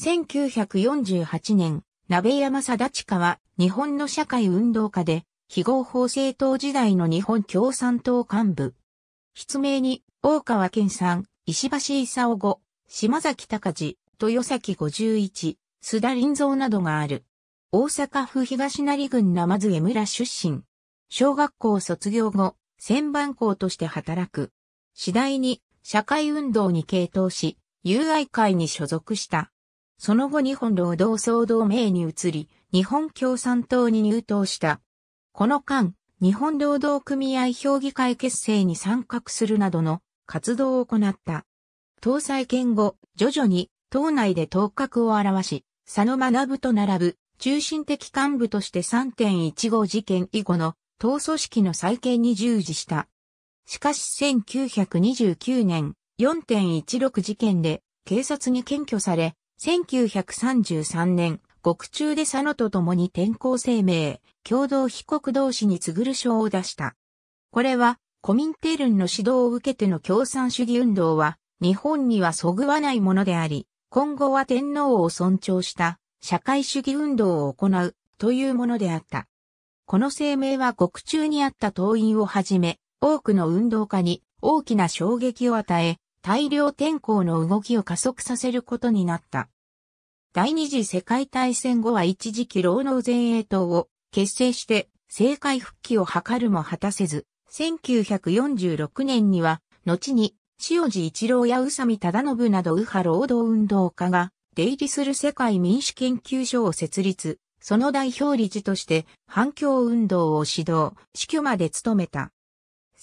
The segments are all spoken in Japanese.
1948年、鍋山貞親は日本の社会運動家で、非合法政党時代の日本共産党幹部。筆名に、大川健さん、石橋勲後、島崎隆治、豊崎51、須田林蔵などがある。大阪府東成郡生津江村出身。小学校卒業後、千番校として働く。次第に社会運動に傾倒し、友愛会に所属した。その後日本労働総同盟に移り、日本共産党に入党した。この間、日本労働組合評議会結成に参画するなどの活動を行った。党再建後、徐々に党内で頭角を現し、佐野学と並ぶ中心的幹部として3.15事件以後の党組織の再建に従事した。しかし1929年4.16事件で警察に検挙され、1933年、獄中で佐野と共に転校生命、共同被告同士に償る賞を出した。これは、コミンテルンの指導を受けての共産主義運動は、日本にはそぐわないものであり、今後は天皇を尊重した社会主義運動を行うというものであった。この声明は獄中にあった党員をはじめ、多くの運動家に大きな衝撃を与え、大量転校の動きを加速させることになった。第二次世界大戦後は一時期労農前衛党を結成して政界復帰を図るも果たせず、1946年には、後に塩地一郎や宇佐美忠信など右派労働運動家が出入りする世界民主研究所を設立、その代表理事として反共運動を指導、死去まで務めた。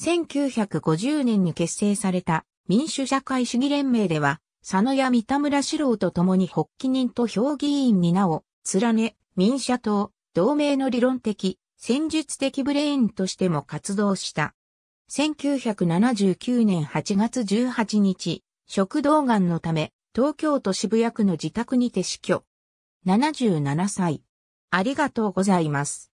1950年に結成された民主社会主義連盟では佐野や三田村四郎と共に発起人と評議員に名を連ね、民社党、同盟の理論的、戦術的ブレインとしても活動した。1979年8月18日、食道がんのため、東京都渋谷区の自宅にて死去。77歳。ありがとうございます。